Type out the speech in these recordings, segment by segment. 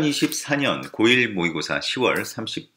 2024년 고1 모의고사 10월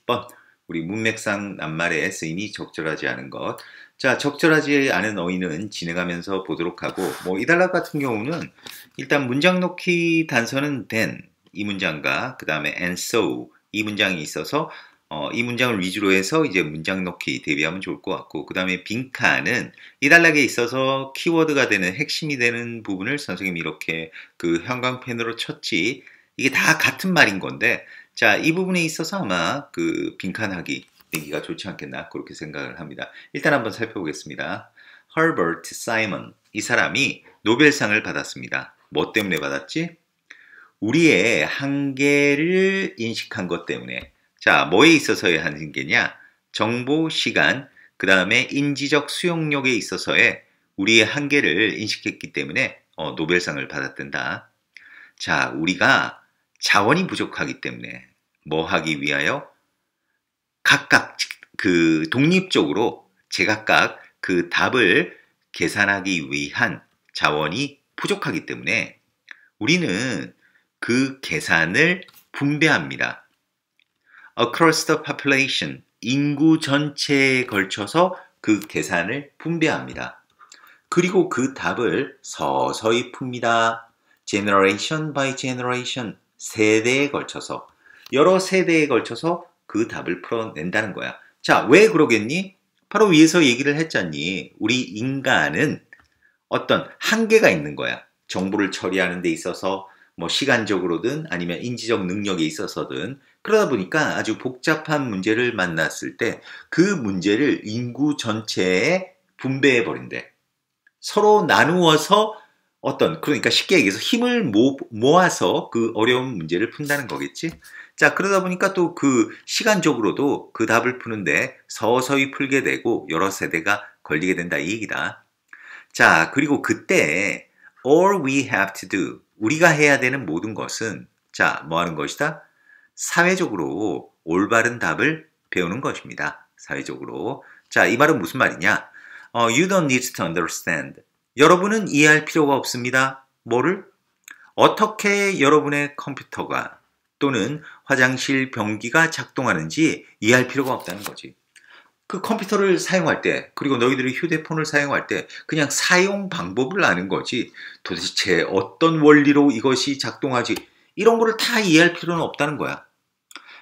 30번 우리 문맥상 낱말의 쓰인이 적절하지 않은 것. 자, 적절하지 않은 어휘는 진행하면서 보도록 하고 뭐이단락 같은 경우는 일단 문장 놓기 단서는 then 이 문장과 그다음에 and so 이 문장이 있어서 어, 이 문장을 위주로 해서 이제 문장 넣기 대비하면 좋을 것 같고 그 다음에 빈칸은 이 단락에 있어서 키워드가 되는 핵심이 되는 부분을 선생님이 이렇게 그 형광펜으로 쳤지 이게 다 같은 말인 건데 자이 부분에 있어서 아마 그 빈칸하기 얘기가 좋지 않겠나 그렇게 생각을 합니다. 일단 한번 살펴보겠습니다. h e 트 사이먼 이 사람이 노벨상을 받았습니다. 뭐 때문에 받았지? 우리의 한계를 인식한 것 때문에 자 뭐에 있어서의 한계냐? 정보, 시간, 그 다음에 인지적 수용력에 있어서의 우리의 한계를 인식했기 때문에 어, 노벨상을 받았단다. 자, 우리가 자원이 부족하기 때문에 뭐 하기 위하여 각각 그 독립적으로 제각각 그 답을 계산하기 위한 자원이 부족하기 때문에 우리는 그 계산을 분배합니다. Across the population, 인구 전체에 걸쳐서 그 계산을 분배합니다. 그리고 그 답을 서서히 풉니다. Generation by generation, 세대에 걸쳐서 여러 세대에 걸쳐서 그 답을 풀어낸다는 거야. 자, 왜 그러겠니? 바로 위에서 얘기를 했잖니. 우리 인간은 어떤 한계가 있는 거야. 정보를 처리하는 데 있어서 뭐 시간적으로든 아니면 인지적 능력에 있어서든 그러다 보니까 아주 복잡한 문제를 만났을 때 그 문제를 인구 전체에 분배해 버린대. 서로 나누어서 어떤 그러니까 쉽게 얘기해서 힘을 모, 모아서 그 어려운 문제를 푼다는 거겠지. 자 그러다 보니까 또 그 시간적으로도 그 답을 푸는데 서서히 풀게 되고 여러 세대가 걸리게 된다 이 얘기다. 자 그리고 그때 all we have to do 우리가 해야 되는 모든 것은 자뭐 하는 것이다? 사회적으로 올바른 답을 배우는 것입니다. 사회적으로 자 이 말은 무슨 말이냐? 어, you don't need to understand 여러분은 이해할 필요가 없습니다. 뭐를? 어떻게 여러분의 컴퓨터가 또는 화장실 변기가 작동하는지 이해할 필요가 없다는 거지. 그 컴퓨터를 사용할 때, 그리고 너희들이 휴대폰을 사용할 때 그냥 사용 방법을 아는 거지. 도대체 어떤 원리로 이것이 작동하지? 이런 거를 다 이해할 필요는 없다는 거야.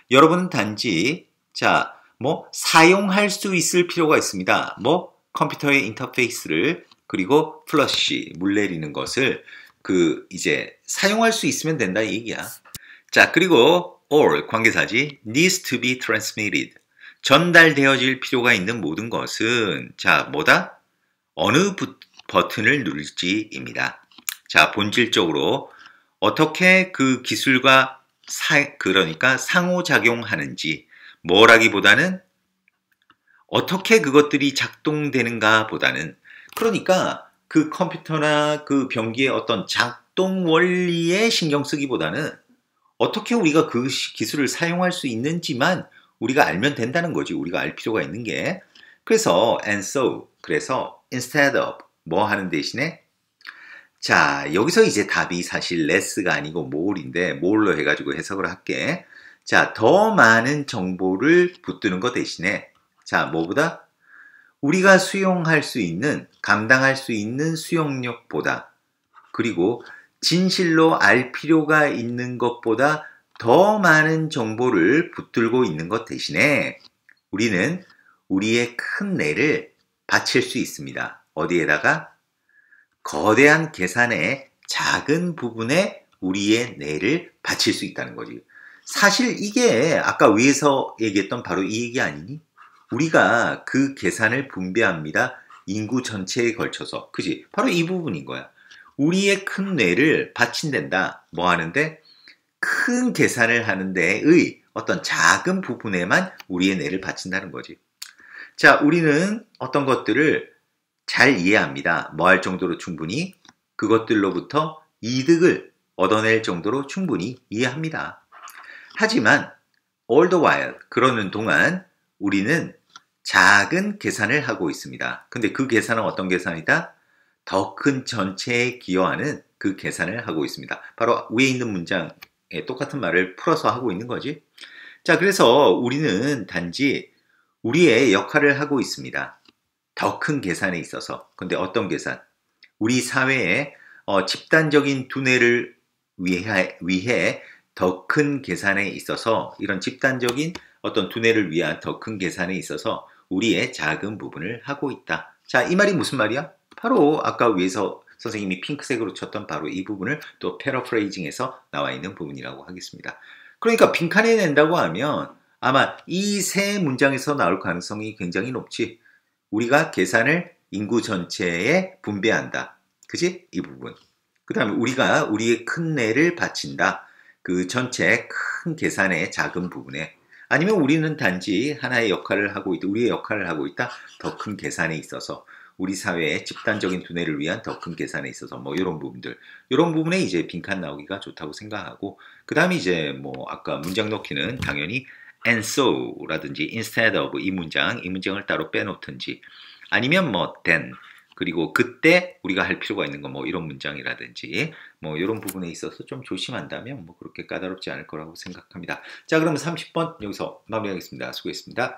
여러분은 단지 자, 뭐 사용할 수 있을 필요가 있습니다. 뭐 컴퓨터의 인터페이스를 그리고 플러시 물 내리는 것을 그 이제 사용할 수 있으면 된다 이 얘기야. 자 그리고 all 관계사지 needs to be transmitted 전달되어질 필요가 있는 모든 것은 자 뭐다 어느 부, 버튼을 누를지입니다. 자 본질적으로 어떻게 그 기술과 사, 그러니까 상호작용하는지 뭐라기보다는 어떻게 그것들이 작동되는가 보다는 그러니까 그 컴퓨터나 그 변기의 어떤 작동 원리에 신경 쓰기보다는 어떻게 우리가 그 기술을 사용할 수 있는지만 우리가 알면 된다는 거지. 우리가 알 필요가 있는 게. 그래서 and so 그래서 instead of 뭐 하는 대신에 자 여기서 이제 답이 사실 less가 아니고 more인데 more로 해가지고 해석을 할게 자 더 많은 정보를 붙드는 것 대신에 자 뭐보다 우리가 수용할 수 있는, 감당할 수 있는 수용력보다 그리고 진실로 알 필요가 있는 것보다 더 많은 정보를 붙들고 있는 것 대신에 우리는 우리의 큰 뇌를 바칠 수 있습니다. 어디에다가? 거대한 계산의 작은 부분에 우리의 뇌를 바칠 수 있다는 거지. 사실 이게 아까 위에서 얘기했던 바로 이 얘기 아니니? 우리가 그 계산을 분배합니다. 인구 전체에 걸쳐서. 그지? 바로 이 부분인 거야. 우리의 큰 뇌를 받침된다. 뭐 하는데? 큰 계산을 하는 데의 어떤 작은 부분에만 우리의 뇌를 받친다는 거지. 자, 우리는 어떤 것들을 잘 이해합니다. 뭐 할 정도로 충분히 그것들로부터 이득을 얻어낼 정도로 충분히 이해합니다. 하지만 all the while 그러는 동안 우리는 작은 계산을 하고 있습니다. 근데 그 계산은 어떤 계산이다? 더 큰 전체에 기여하는 그 계산을 하고 있습니다. 바로 위에 있는 문장에 똑같은 말을 풀어서 하고 있는 거지. 자, 그래서 우리는 단지 우리의 역할을 하고 있습니다. 더 큰 계산에 있어서. 근데 어떤 계산? 우리 사회의 어, 집단적인 두뇌를 위해, 위해 더 큰 계산에 있어서 이런 집단적인 어떤 두뇌를 위한 더 큰 계산에 있어서 우리의 작은 부분을 하고 있다. 자, 이 말이 무슨 말이야? 바로 아까 위에서 선생님이 핑크색으로 쳤던 바로 이 부분을 또 패러프레이징에서 나와 있는 부분이라고 하겠습니다. 그러니까 빈칸에 낸다고 하면 아마 이 세 문장에서 나올 가능성이 굉장히 높지. 우리가 계산을 인구 전체에 분배한다. 그지? 이 부분. 그 다음에 우리가 우리의 큰 뇌를 바친다. 그 전체 큰 계산의 작은 부분에 아니면 우리는 단지 하나의 역할을 하고 있다, 우리의 역할을 하고 있다, 더 큰 계산에 있어서 우리 사회의 집단적인 두뇌를 위한 더 큰 계산에 있어서 뭐 이런 부분들 이런 부분에 이제 빈칸 나오기가 좋다고 생각하고 그 다음에 이제 뭐 아까 문장 넣기는 당연히 and so라든지 instead of 이 문장 이 문장을 따로 빼놓든지 아니면 뭐 then 그리고 그때 우리가 할 필요가 있는 거 뭐 이런 문장이라든지 뭐 이런 부분에 있어서 좀 조심한다면 뭐 그렇게 까다롭지 않을 거라고 생각합니다. 자, 그러면 30번 여기서 마무리하겠습니다. 수고했습니다.